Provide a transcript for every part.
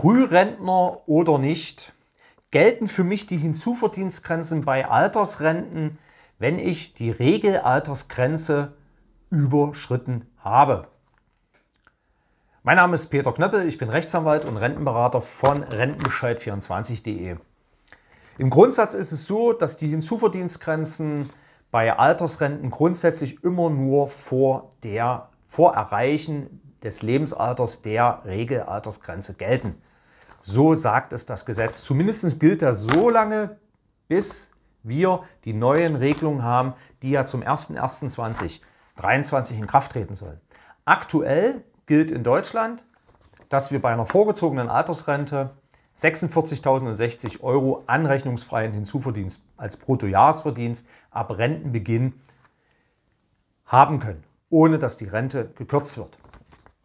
Frührentner oder nicht, gelten für mich die Hinzuverdienstgrenzen bei Altersrenten, wenn ich die Regelaltersgrenze überschritten habe. Mein Name ist Peter Knöppel, ich bin Rechtsanwalt und Rentenberater von rentenbescheid24.de. Im Grundsatz ist es so, dass die Hinzuverdienstgrenzen bei Altersrenten grundsätzlich immer nur vor der vor Erreichen des Lebensalters der Regelaltersgrenze gelten. So sagt es das Gesetz. Zumindest gilt das so lange, bis wir die neuen Regelungen haben, die ja zum 01.01.2023 in Kraft treten sollen. Aktuell gilt in Deutschland, dass wir bei einer vorgezogenen Altersrente 46.060 Euro anrechnungsfreien Hinzuverdienst als Bruttojahresverdienst ab Rentenbeginn haben können, ohne dass die Rente gekürzt wird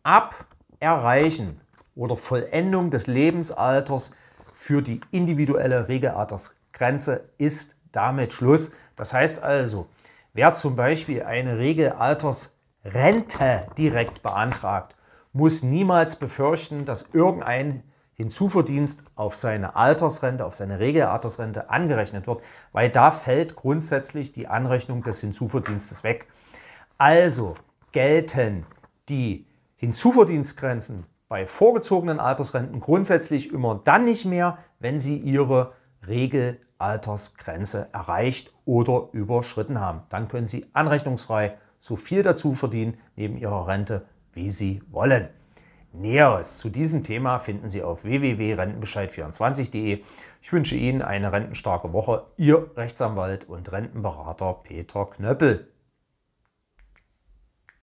ab Erreichen oder Vollendung des Lebensalters für die individuelle Regelaltersgrenze ist damit Schluss. Das heißt also, wer zum Beispiel eine Regelaltersrente direkt beantragt, muss niemals befürchten, dass irgendein Hinzuverdienst auf seine Altersrente, auf seine Regelaltersrente angerechnet wird, weil da fällt grundsätzlich die Anrechnung des Hinzuverdienstes weg. Also gelten die in Zuverdienstgrenzen bei vorgezogenen Altersrenten grundsätzlich immer dann nicht mehr, wenn sie ihre Regelaltersgrenze erreicht oder überschritten haben. Dann können sie anrechnungsfrei so viel dazu verdienen neben ihrer Rente, wie sie wollen. Näheres zu diesem Thema finden Sie auf www.rentenbescheid24.de. Ich wünsche Ihnen eine rentenstarke Woche. Ihr Rechtsanwalt und Rentenberater Peter Knöppel.